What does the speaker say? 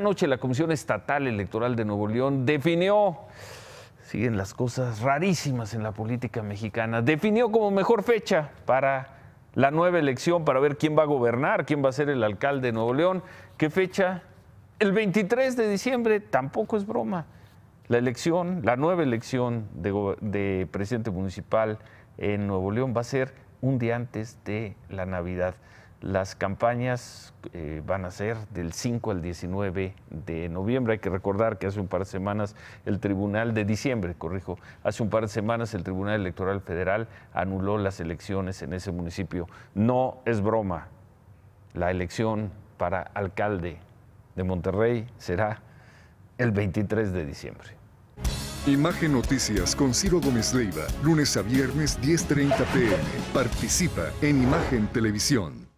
noche la Comisión Estatal Electoral de Nuevo León definió, siguen las cosas rarísimas en la política mexicana, definió como mejor fecha para la nueva elección, para ver quién va a gobernar, quién va a ser el alcalde de Nuevo León. ¿Qué fecha? El 23 de diciembre, tampoco es broma. La elección, la nueva elección de presidente municipal en Nuevo León va a ser un día antes de la Navidad. Las campañas eh, van a ser del 5 al 19 de noviembre. Hay que recordar que hace un par de semanas el Tribunal de diciembre, corrijo, hace un par de semanas el Tribunal Electoral Federal anuló las elecciones en ese municipio. No es broma. La elección para alcalde de Monterrey será el 23 de diciembre. Imagen Noticias con Ciro Gómez Leiva, lunes a viernes 10.30 pm. Participa en Imagen Televisión.